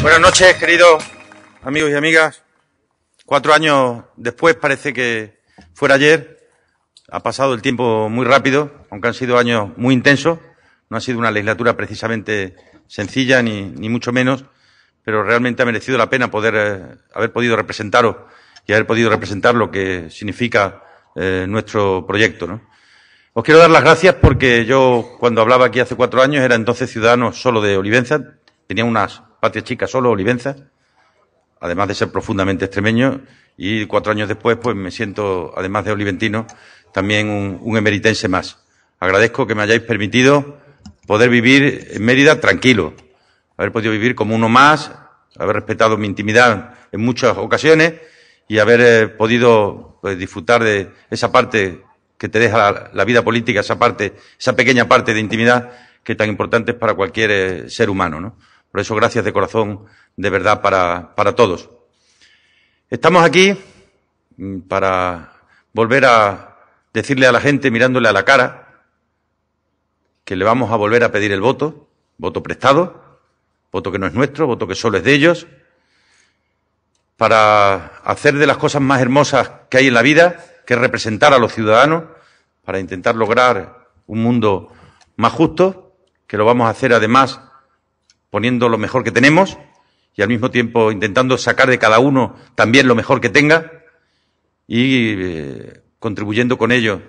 Buenas noches, queridos amigos y amigas. Cuatro años después, parece que fuera ayer, ha pasado el tiempo muy rápido, aunque han sido años muy intensos. No ha sido una legislatura precisamente sencilla, ni, mucho menos, pero realmente ha merecido la pena poder eh, haber podido representaros y haber podido representar lo que significa eh, nuestro proyecto. ¿no? Os quiero dar las gracias porque yo, cuando hablaba aquí hace cuatro años, era entonces ciudadano solo de Olivenza, tenía unas patrias chicas solo, Olivenza, además de ser profundamente extremeño, y cuatro años después, pues me siento, además de oliventino, también un, emeritense más. Agradezco que me hayáis permitido poder vivir en Mérida tranquilo, haber podido vivir como uno más, haber respetado mi intimidad en muchas ocasiones y haber eh, podido pues, disfrutar de esa parte que te deja la, vida política, esa parte, esa pequeña parte de intimidad que tan importante es para cualquier eh, ser humano, ¿no? Por eso, gracias de corazón, de verdad, para, para todos. Estamos aquí mm, para volver a decirle a la gente, mirándole a la cara, que le vamos a volver a pedir el voto, voto prestado, voto que no es nuestro, voto que solo es de ellos, para hacer de las cosas más hermosas que hay en la vida que representar a los ciudadanos para intentar lograr un mundo más justo, que lo vamos a hacer además poniendo lo mejor que tenemos y al mismo tiempo intentando sacar de cada uno también lo mejor que tenga y eh, contribuyendo con ello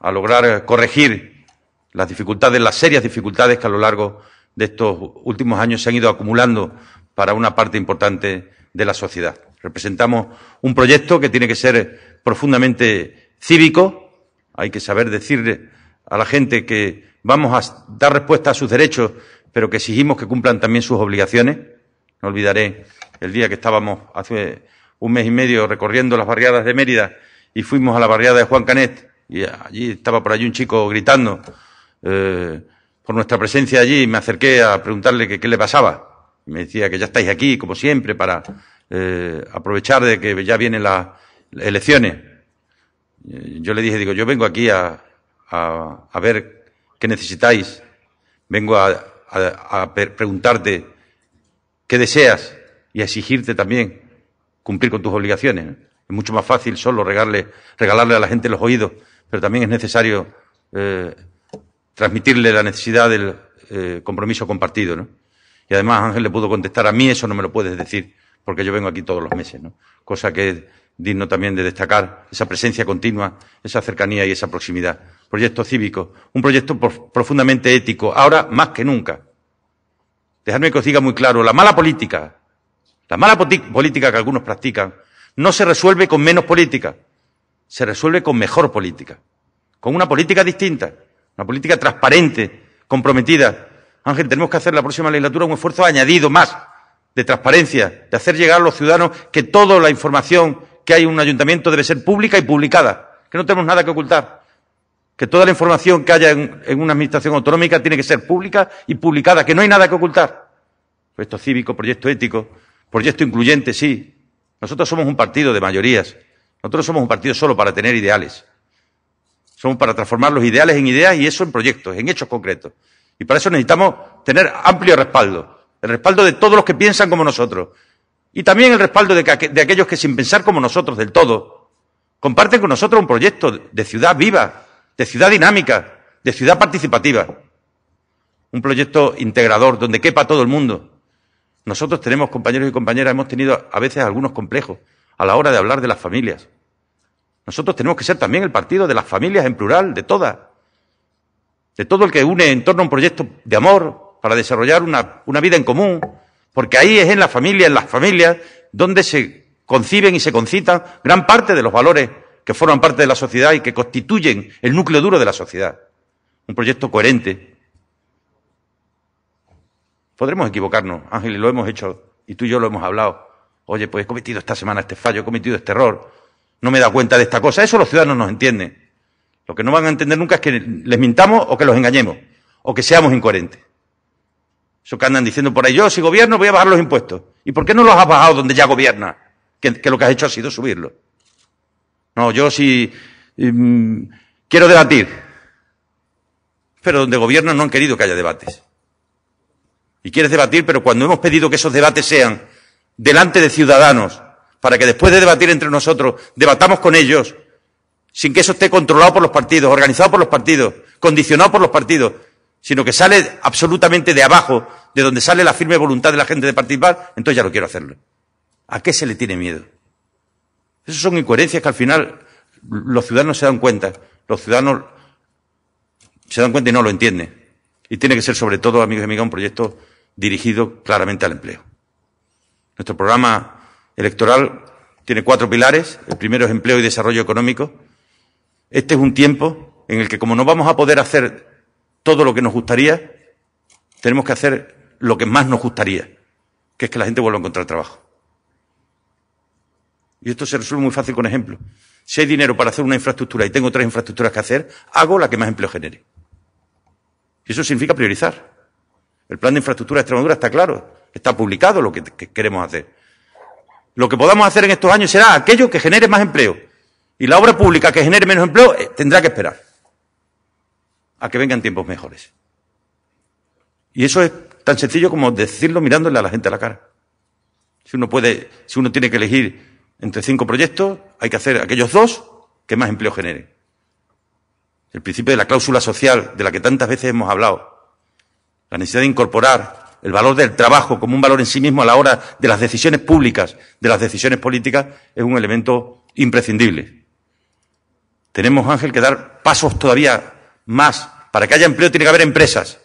a lograr corregir las dificultades, las serias dificultades que a lo largo de estos últimos años se han ido acumulando para una parte importante de la sociedad. Representamos un proyecto que tiene que ser profundamente cívico, hay que saber decirle a la gente que vamos a dar respuesta a sus derechos, pero que exigimos que cumplan también sus obligaciones. No olvidaré el día que estábamos hace un mes y medio recorriendo las barriadas de Mérida y fuimos a la barriada de Juan Canet y allí estaba por allí un chico gritando eh, por nuestra presencia allí y me acerqué a preguntarle que qué le pasaba. Me decía que ya estáis aquí, como siempre, para eh, aprovechar de que ya viene la, elecciones. Yo le dije, digo, yo vengo aquí a, a, ver qué necesitáis, vengo a, a, preguntarte qué deseas y a exigirte también cumplir con tus obligaciones. Es mucho más fácil solo regarle, regalarle a la gente los oídos, pero también es necesario eh, transmitirle la necesidad del eh, compromiso compartido. ¿no? Y además Ángel le pudo contestar, a mí eso no me lo puedes decir, porque yo vengo aquí todos los meses. ¿no? Cosa que digno también de destacar esa presencia continua, esa cercanía y esa proximidad. Proyecto cívico, un proyecto profundamente ético, ahora más que nunca. Dejadme que os diga muy claro, la mala política, la mala política que algunos practican, no se resuelve con menos política, se resuelve con mejor política, con una política distinta, una política transparente, comprometida. Ángel, tenemos que hacer la próxima legislatura un esfuerzo añadido más de transparencia, de hacer llegar a los ciudadanos que toda la información que hay un ayuntamiento debe ser pública y publicada, que no tenemos nada que ocultar, que toda la información que haya en, en una administración autonómica tiene que ser pública y publicada, que no hay nada que ocultar. Proyecto cívico, proyecto ético, proyecto incluyente, sí. Nosotros somos un partido de mayorías. Nosotros somos un partido solo para tener ideales. Somos para transformar los ideales en ideas y eso en proyectos, en hechos concretos. Y para eso necesitamos tener amplio respaldo, el respaldo de todos los que piensan como nosotros, y también el respaldo de, aquellos que sin pensar como nosotros del todo, comparten con nosotros un proyecto de ciudad viva, de ciudad dinámica, de ciudad participativa. Un proyecto integrador donde quepa todo el mundo. Nosotros tenemos, compañeros y compañeras, hemos tenido a veces algunos complejos a la hora de hablar de las familias. Nosotros tenemos que ser también el partido de las familias en plural, de todas, de todo el que une en torno a un proyecto de amor para desarrollar una vida en común, porque ahí es en la familia, en las familias, donde se conciben y se concitan gran parte de los valores que forman parte de la sociedad y que constituyen el núcleo duro de la sociedad. Un proyecto coherente. Podremos equivocarnos, Ángel, y lo hemos hecho, y tú y yo lo hemos hablado. Oye, pues he cometido esta semana este fallo, he cometido este error, no me he dado cuenta de esta cosa. Eso los ciudadanos nos entienden. Lo que no van a entender nunca es que les mintamos o que los engañemos, o que seamos incoherentes. Eso que andan diciendo por ahí, yo si gobierno voy a bajar los impuestos. ¿Y por qué no los has bajado donde ya gobierna? Que, lo que has hecho ha sido subirlo. No, yo si, mm, quiero debatir. Pero donde gobierna no han querido que haya debates. Y quieres debatir, pero cuando hemos pedido que esos debates sean delante de ciudadanos, para que después de debatir entre nosotros, debatamos con ellos, sin que eso esté controlado por los partidos, organizado por los partidos, condicionado por los partidos, sino que sale absolutamente de abajo, de donde sale la firme voluntad de la gente de participar, entonces ya lo quiero hacerlo. ¿A qué se le tiene miedo? Esas son incoherencias que al final los ciudadanos se dan cuenta, los ciudadanos se dan cuenta y no lo entienden. Y tiene que ser, sobre todo, amigos y amigas, un proyecto dirigido claramente al empleo. Nuestro programa electoral tiene cuatro pilares. El primero es empleo y desarrollo económico. Este es un tiempo en el que, como no vamos a poder hacer todo lo que nos gustaría, tenemos que hacer lo que más nos gustaría, que es que la gente vuelva a encontrar trabajo. Y esto se resuelve muy fácil con ejemplo. Si hay dinero para hacer una infraestructura y tengo tres infraestructuras que hacer, hago la que más empleo genere. Y eso significa priorizar. El plan de infraestructura de Extremadura está claro, está publicado lo que, queremos hacer. Lo que podamos hacer en estos años será aquello que genere más empleo. Y la obra pública que genere menos empleo eh, tendrá que esperar a que vengan tiempos mejores. Y eso es tan sencillo como decirlo mirándole a la gente a la cara. Si uno puede, si uno tiene que elegir entre cinco proyectos, hay que hacer aquellos dos que más empleo generen. El principio de la cláusula social de la que tantas veces hemos hablado. La necesidad de incorporar el valor del trabajo como un valor en sí mismo a la hora de las decisiones públicas, de las decisiones políticas, es un elemento imprescindible. Tenemos, Ángel, que dar pasos todavía más, para que haya empleo tiene que haber empresas.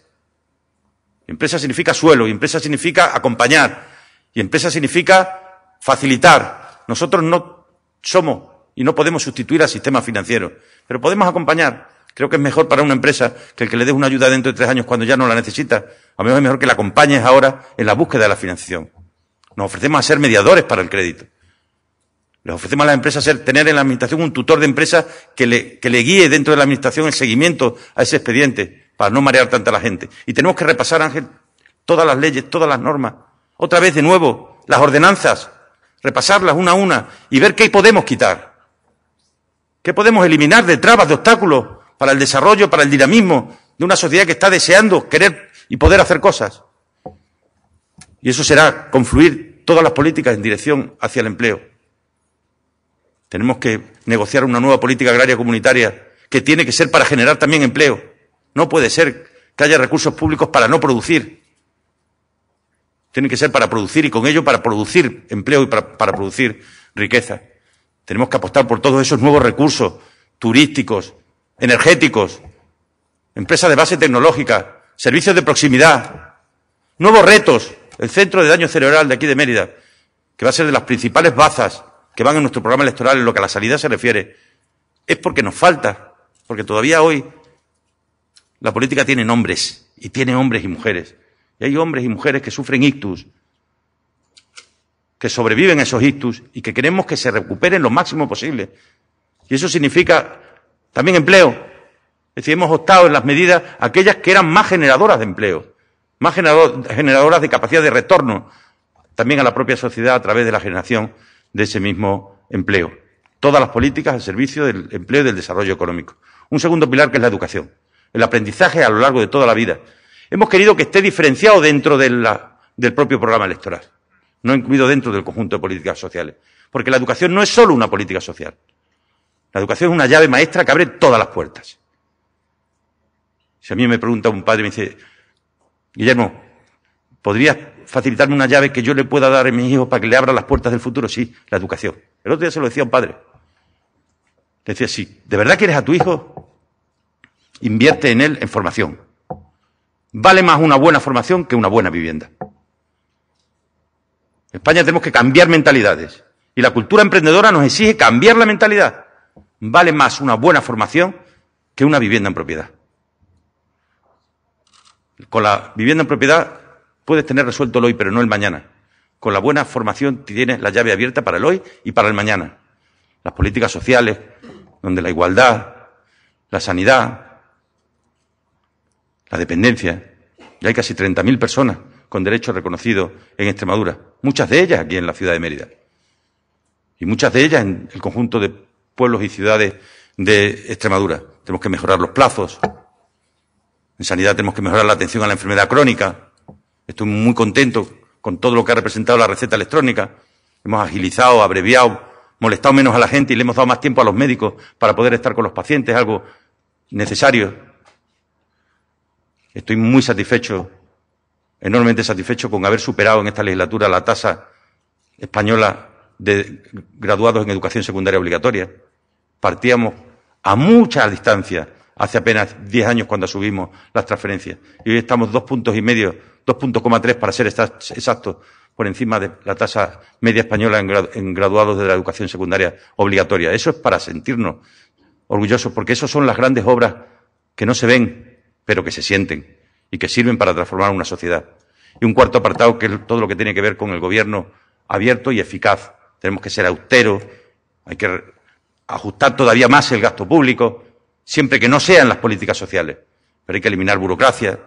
Empresa significa suelo, y empresa significa acompañar, y empresa significa facilitar. Nosotros no somos y no podemos sustituir al sistema financiero, pero podemos acompañar. Creo que es mejor para una empresa que el que le dé una ayuda dentro de tres años cuando ya no la necesita. A mí mejor es mejor que la acompañes ahora en la búsqueda de la financiación. Nos ofrecemos a ser mediadores para el crédito. Les ofrecemos a las empresas ser, tener en la administración un tutor de empresas que le, que le guíe dentro de la administración el seguimiento a ese expediente para no marear tanta la gente. Y tenemos que repasar, Ángel, todas las leyes, todas las normas. Otra vez de nuevo, las ordenanzas, repasarlas una a una y ver qué podemos quitar. ¿Qué podemos eliminar de trabas, de obstáculos para el desarrollo, para el dinamismo de una sociedad que está deseando querer y poder hacer cosas? Y eso será confluir todas las políticas en dirección hacia el empleo. Tenemos que negociar una nueva política agraria comunitaria que tiene que ser para generar también empleo. No puede ser que haya recursos públicos para no producir. Tiene que ser para producir y con ello para producir empleo y para producir riqueza. Tenemos que apostar por todos esos nuevos recursos turísticos, energéticos, empresas de base tecnológica, servicios de proximidad, nuevos retos. El centro de daño cerebral de aquí de Mérida, que va a ser de las principales bazas que van en nuestro programa electoral en lo que a la salida se refiere, es porque nos falta, porque todavía hoy la política tiene nombres y tiene hombres y mujeres. Y hay hombres y mujeres que sufren ictus, que sobreviven a esos ictus y que queremos que se recuperen lo máximo posible. Y eso significa también empleo. Es decir, hemos optado en las medidas aquellas que eran más generadoras de empleo, más generadoras de capacidad de retorno también a la propia sociedad a través de la generación de ese mismo empleo. Todas las políticas al servicio del empleo y del desarrollo económico. Un segundo pilar que es la educación, el aprendizaje a lo largo de toda la vida. Hemos querido que esté diferenciado dentro del propio programa electoral, no incluido dentro del conjunto de políticas sociales. Porque la educación no es solo una política social. La educación es una llave maestra que abre todas las puertas. Si a mí me pregunta un padre, me dice, Guillermo, ¿podrías facilitarme una llave que yo le pueda dar a mis hijos para que le abra las puertas del futuro? Sí, la educación. El otro día se lo decía a un padre. Le decía, sí, ¿de verdad quieres a tu hijo? Invierte en él en formación. Vale más una buena formación que una buena vivienda. En España tenemos que cambiar mentalidades. Y la cultura emprendedora nos exige cambiar la mentalidad. Vale más una buena formación que una vivienda en propiedad. Con la vivienda en propiedad Puedes tener resuelto el hoy, pero no el mañana. Con la buena formación tienes la llave abierta para el hoy y para el mañana. Las políticas sociales, donde la igualdad, la sanidad, la dependencia. Ya hay casi 30.000 personas con derechos reconocidos en Extremadura, muchas de ellas aquí en la ciudad de Mérida y muchas de ellas en el conjunto de pueblos y ciudades de Extremadura. Tenemos que mejorar los plazos. En sanidad tenemos que mejorar la atención a la enfermedad crónica. Estoy muy contento con todo lo que ha representado la receta electrónica. Hemos agilizado, abreviado, molestado menos a la gente y le hemos dado más tiempo a los médicos para poder estar con los pacientes, algo necesario. Estoy muy satisfecho, enormemente satisfecho con haber superado en esta legislatura la tasa española de graduados en educación secundaria obligatoria. Partíamos a mucha distancia hace apenas 10 años cuando subimos las transferencias y hoy estamos dos puntos y medio 2.3 para ser exacto, por encima de la tasa media española en, graduados de la educación secundaria obligatoria. Eso es para sentirnos orgullosos, porque esas son las grandes obras que no se ven, pero que se sienten y que sirven para transformar una sociedad. Y un cuarto apartado, que es todo lo que tiene que ver con el gobierno abierto y eficaz. Tenemos que ser austeros, hay que ajustar todavía más el gasto público, siempre que no sean las políticas sociales. Pero hay que eliminar burocracia,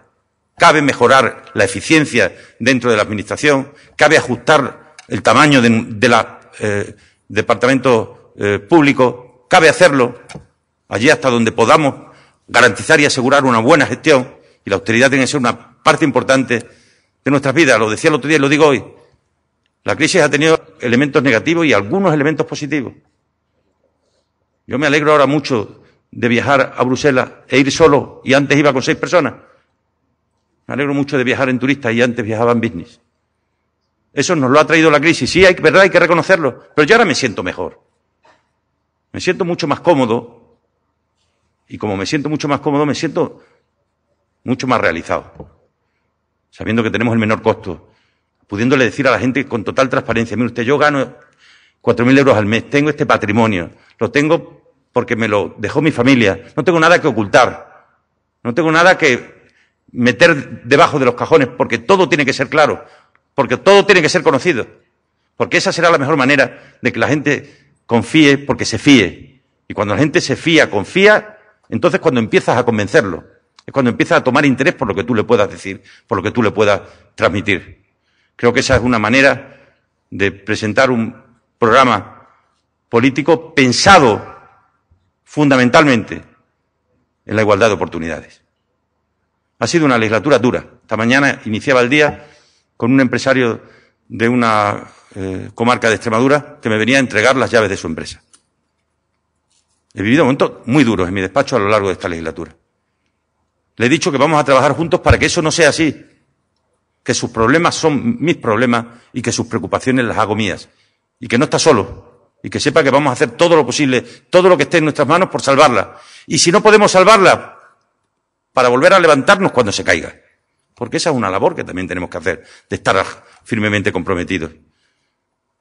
Cabe mejorar la eficiencia dentro de la Administración, cabe ajustar el tamaño de, eh, departamento eh, público, cabe hacerlo allí hasta donde podamos garantizar y asegurar una buena gestión y la austeridad tiene que ser una parte importante de nuestras vidas. Lo decía el otro día y lo digo hoy. La crisis ha tenido elementos negativos y algunos elementos positivos. Yo me alegro ahora mucho de viajar a Bruselas e ir solo y antes iba con seis personas. Me alegro mucho de viajar en turista y antes viajaba en business. Eso nos lo ha traído la crisis. Sí, hay, verdad, hay que reconocerlo. Pero yo ahora me siento mejor. Me siento mucho más cómodo. Y como me siento mucho más cómodo, me siento mucho más realizado. Sabiendo que tenemos el menor costo. Pudiéndole decir a la gente con total transparencia, mire usted, yo gano 4.000 euros al mes, tengo este patrimonio, lo tengo porque me lo dejó mi familia, no tengo nada que ocultar, no tengo nada que meter debajo de los cajones, porque todo tiene que ser claro, porque todo tiene que ser conocido, porque esa será la mejor manera de que la gente confíe porque se fíe. Y cuando la gente se fía, confía, entonces cuando empiezas a convencerlo, es cuando empiezas a tomar interés por lo que tú le puedas decir, por lo que tú le puedas transmitir. Creo que esa es una manera de presentar un programa político pensado fundamentalmente en la igualdad de oportunidades. Ha sido una legislatura dura. Esta mañana iniciaba el día con un empresario de una eh, comarca de Extremadura que me venía a entregar las llaves de su empresa. He vivido momentos muy duros en mi despacho a lo largo de esta legislatura. Le he dicho que vamos a trabajar juntos para que eso no sea así, que sus problemas son mis problemas y que sus preocupaciones las hago mías, y que no está solo, y que sepa que vamos a hacer todo lo posible, todo lo que esté en nuestras manos por salvarla. Y si no podemos salvarla, para volver a levantarnos cuando se caiga. Porque esa es una labor que también tenemos que hacer, de estar firmemente comprometidos.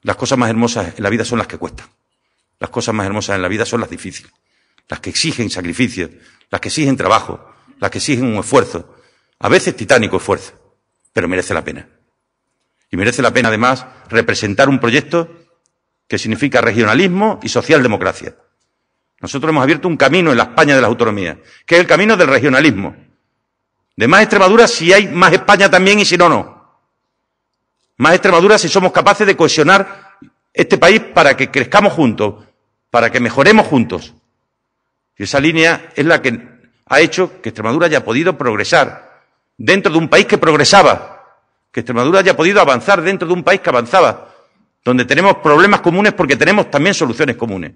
Las cosas más hermosas en la vida son las que cuestan. Las cosas más hermosas en la vida son las difíciles, las que exigen sacrificio, las que exigen trabajo, las que exigen un esfuerzo, a veces titánico esfuerzo, pero merece la pena. Y merece la pena además representar un proyecto que significa regionalismo y socialdemocracia. Nosotros hemos abierto un camino en la España de las autonomías, que es el camino del regionalismo. De más Extremadura si hay más España también y si no, no. Más Extremadura si somos capaces de cohesionar este país para que crezcamos juntos, para que mejoremos juntos. Y esa línea es la que ha hecho que Extremadura haya podido progresar dentro de un país que progresaba, que Extremadura haya podido avanzar dentro de un país que avanzaba, donde tenemos problemas comunes porque tenemos también soluciones comunes.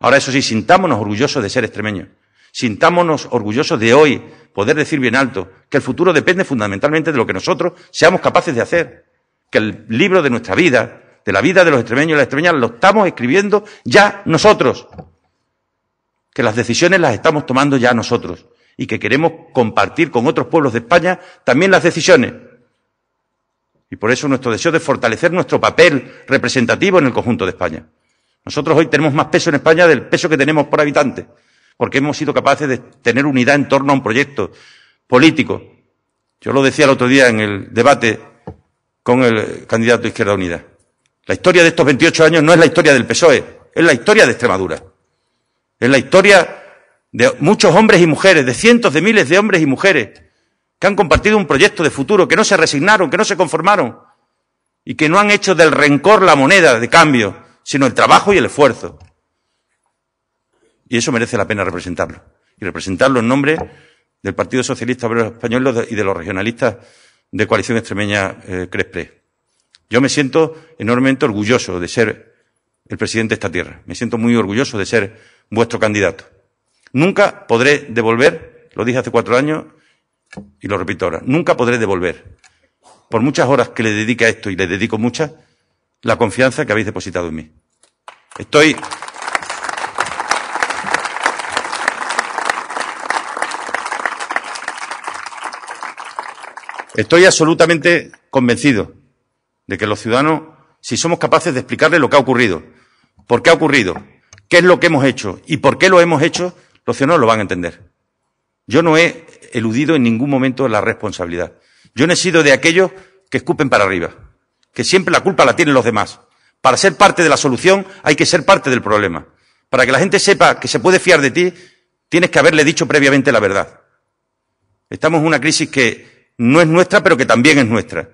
Ahora, eso sí, sintámonos orgullosos de ser extremeños. Sintámonos orgullosos de hoy poder decir bien alto que el futuro depende fundamentalmente de lo que nosotros seamos capaces de hacer. Que el libro de nuestra vida, de la vida de los extremeños y las extremeñas, lo estamos escribiendo ya nosotros. Que las decisiones las estamos tomando ya nosotros. Y que queremos compartir con otros pueblos de España también las decisiones. Y por eso nuestro deseo de fortalecer nuestro papel representativo en el conjunto de España. Nosotros hoy tenemos más peso en España del peso que tenemos por habitante, porque hemos sido capaces de tener unidad en torno a un proyecto político. Yo lo decía el otro día en el debate con el candidato de Izquierda Unida. La historia de estos 28 años no es la historia del PSOE, es la historia de Extremadura. Es la historia de muchos hombres y mujeres, de cientos de miles de hombres y mujeres que han compartido un proyecto de futuro, que no se resignaron, que no se conformaron y que no han hecho del rencor la moneda de cambio, sino el trabajo y el esfuerzo. Y eso merece la pena representarlo. Y representarlo en nombre del Partido Socialista Obrero Español y de los regionalistas de Coalición Extremeña eh, Crespre. Yo me siento enormemente orgulloso de ser el presidente de esta tierra. Me siento muy orgulloso de ser vuestro candidato. Nunca podré devolver, lo dije hace cuatro años y lo repito ahora, nunca podré devolver, por muchas horas que le dedique a esto y le dedico muchas, la confianza que habéis depositado en mí. Estoy. Estoy absolutamente convencido de que los ciudadanos, si somos capaces de explicarles lo que ha ocurrido, por qué ha ocurrido, qué es lo que hemos hecho y por qué lo hemos hecho, los ciudadanos lo van a entender. Yo no he eludido en ningún momento la responsabilidad. Yo no he sido de aquellos que escupen para arriba que siempre la culpa la tienen los demás. Para ser parte de la solución hay que ser parte del problema. Para que la gente sepa que se puede fiar de ti, tienes que haberle dicho previamente la verdad. Estamos en una crisis que no es nuestra, pero que también es nuestra.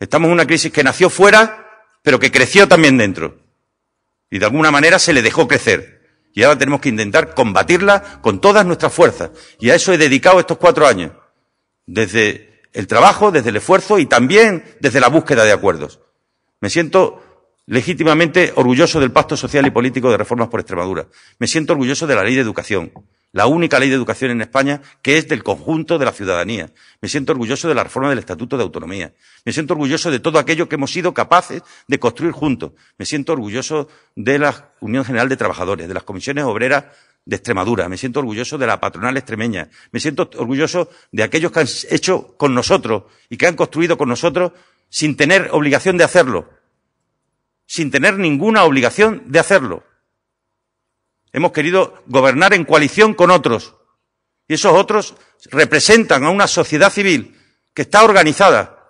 Estamos en una crisis que nació fuera, pero que creció también dentro. Y de alguna manera se le dejó crecer. Y ahora tenemos que intentar combatirla con todas nuestras fuerzas. Y a eso he dedicado estos cuatro años. Desde el trabajo, desde el esfuerzo y también desde la búsqueda de acuerdos. Me siento legítimamente orgulloso del Pacto Social y Político de Reformas por Extremadura. Me siento orgulloso de la Ley de Educación, la única ley de educación en España que es del conjunto de la ciudadanía. Me siento orgulloso de la reforma del Estatuto de Autonomía. Me siento orgulloso de todo aquello que hemos sido capaces de construir juntos. Me siento orgulloso de la Unión General de Trabajadores, de las comisiones obreras de Extremadura, me siento orgulloso de la patronal extremeña, me siento orgulloso de aquellos que han hecho con nosotros y que han construido con nosotros sin tener obligación de hacerlo, sin tener ninguna obligación de hacerlo. Hemos querido gobernar en coalición con otros y esos otros representan a una sociedad civil que está organizada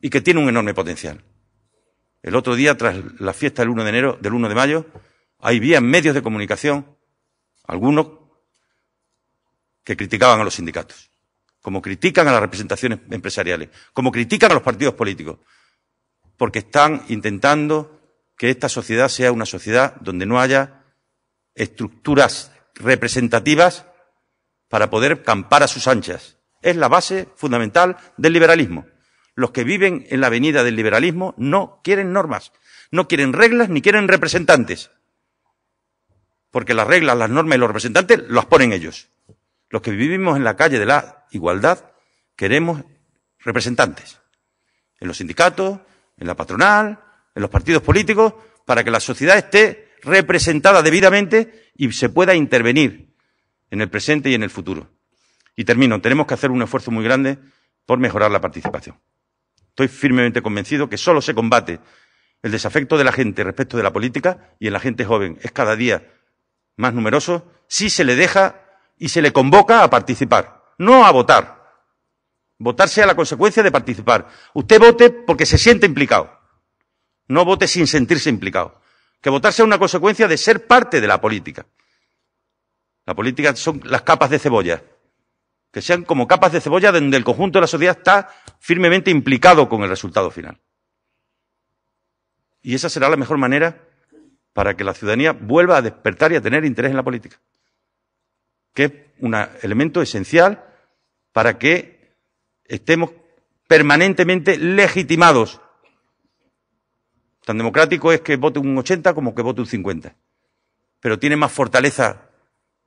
y que tiene un enorme potencial. El otro día, tras la fiesta del 1 de enero, del 1 de mayo, hay vías, medios de comunicación, algunos que criticaban a los sindicatos, como critican a las representaciones empresariales, como critican a los partidos políticos, porque están intentando que esta sociedad sea una sociedad donde no haya estructuras representativas para poder campar a sus anchas. Es la base fundamental del liberalismo. Los que viven en la avenida del liberalismo no quieren normas, no quieren reglas ni quieren representantes. Porque las reglas, las normas y los representantes las ponen ellos. Los que vivimos en la calle de la igualdad queremos representantes. En los sindicatos, en la patronal, en los partidos políticos, para que la sociedad esté representada debidamente y se pueda intervenir en el presente y en el futuro. Y termino, tenemos que hacer un esfuerzo muy grande por mejorar la participación. Estoy firmemente convencido que solo se combate el desafecto de la gente respecto de la política y en la gente joven es cada día más numerosos, si se le deja y se le convoca a participar, no a votar. Votar sea la consecuencia de participar. Usted vote porque se siente implicado. No vote sin sentirse implicado. Que votar sea una consecuencia de ser parte de la política. La política son las capas de cebolla. Que sean como capas de cebolla donde el conjunto de la sociedad está firmemente implicado con el resultado final. Y esa será la mejor manera para que la ciudadanía vuelva a despertar y a tener interés en la política, que es un elemento esencial para que estemos permanentemente legitimados. Tan democrático es que vote un 80 como que vote un 50, pero tiene más fortaleza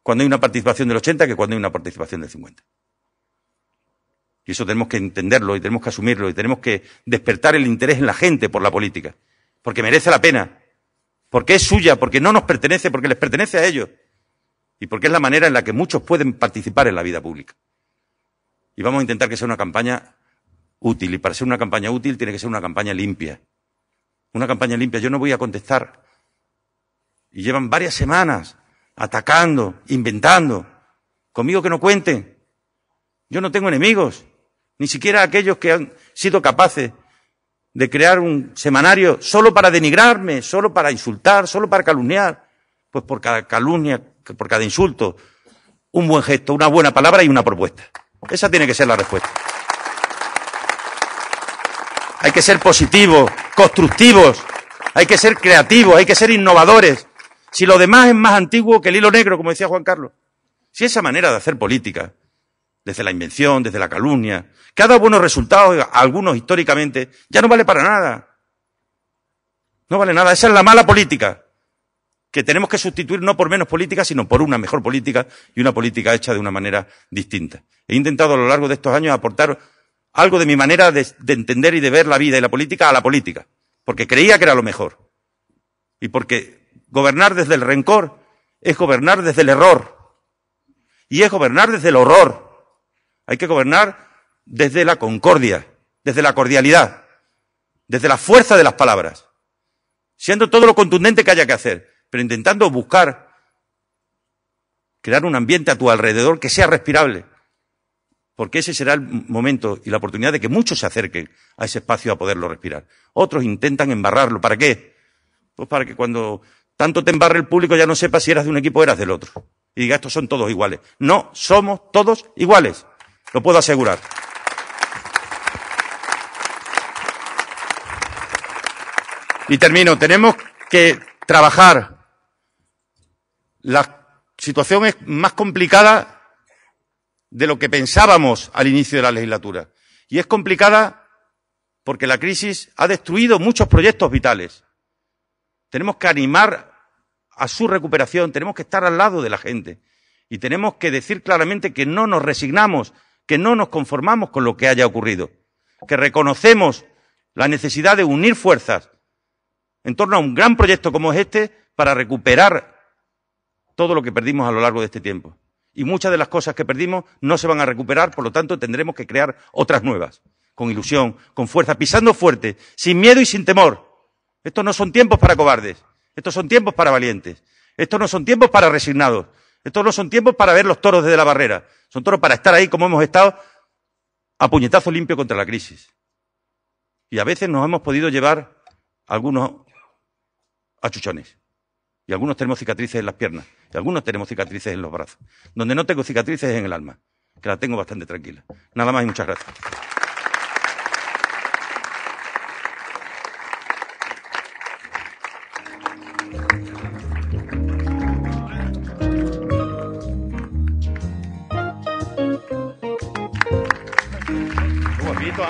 cuando hay una participación del 80 que cuando hay una participación del 50. Y eso tenemos que entenderlo y tenemos que asumirlo y tenemos que despertar el interés en la gente por la política, porque merece la pena porque es suya, porque no nos pertenece, porque les pertenece a ellos y porque es la manera en la que muchos pueden participar en la vida pública. Y vamos a intentar que sea una campaña útil y para ser una campaña útil tiene que ser una campaña limpia. Una campaña limpia. Yo no voy a contestar. Y llevan varias semanas atacando, inventando. Conmigo que no cuenten. Yo no tengo enemigos, ni siquiera aquellos que han sido capaces de crear un semanario solo para denigrarme, solo para insultar, solo para calumniar. Pues por cada calumnia, por cada insulto, un buen gesto, una buena palabra y una propuesta. Esa tiene que ser la respuesta. Hay que ser positivos, constructivos, hay que ser creativos, hay que ser innovadores. Si lo demás es más antiguo que el hilo negro, como decía Juan Carlos. Si esa manera de hacer política desde la invención, desde la calumnia, que ha dado buenos resultados, algunos históricamente, ya no vale para nada. No vale nada. Esa es la mala política, que tenemos que sustituir no por menos política, sino por una mejor política y una política hecha de una manera distinta. He intentado a lo largo de estos años aportar algo de mi manera de, entender y de ver la vida y la política a la política, porque creía que era lo mejor. Y porque gobernar desde el rencor es gobernar desde el error. Y es gobernar desde el horror hay que gobernar desde la concordia, desde la cordialidad, desde la fuerza de las palabras, siendo todo lo contundente que haya que hacer, pero intentando buscar crear un ambiente a tu alrededor que sea respirable, porque ese será el momento y la oportunidad de que muchos se acerquen a ese espacio a poderlo respirar. Otros intentan embarrarlo. ¿Para qué? Pues para que cuando tanto te embarre el público ya no sepa si eras de un equipo o eras del otro. Y diga, estos son todos iguales. No, somos todos iguales. Lo puedo asegurar. Y termino. Tenemos que trabajar. La situación es más complicada de lo que pensábamos al inicio de la legislatura. Y es complicada porque la crisis ha destruido muchos proyectos vitales. Tenemos que animar a su recuperación, tenemos que estar al lado de la gente y tenemos que decir claramente que no nos resignamos que no nos conformamos con lo que haya ocurrido, que reconocemos la necesidad de unir fuerzas en torno a un gran proyecto como es este para recuperar todo lo que perdimos a lo largo de este tiempo. Y muchas de las cosas que perdimos no se van a recuperar, por lo tanto tendremos que crear otras nuevas, con ilusión, con fuerza, pisando fuerte, sin miedo y sin temor. Estos no son tiempos para cobardes, estos son tiempos para valientes, estos no son tiempos para resignados, estos no son tiempos para ver los toros desde la barrera, son toros para estar ahí como hemos estado a puñetazo limpio contra la crisis. Y a veces nos hemos podido llevar algunos achuchones. Y algunos tenemos cicatrices en las piernas. Y algunos tenemos cicatrices en los brazos. Donde no tengo cicatrices es en el alma, que la tengo bastante tranquila. Nada más y muchas gracias.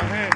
Amen.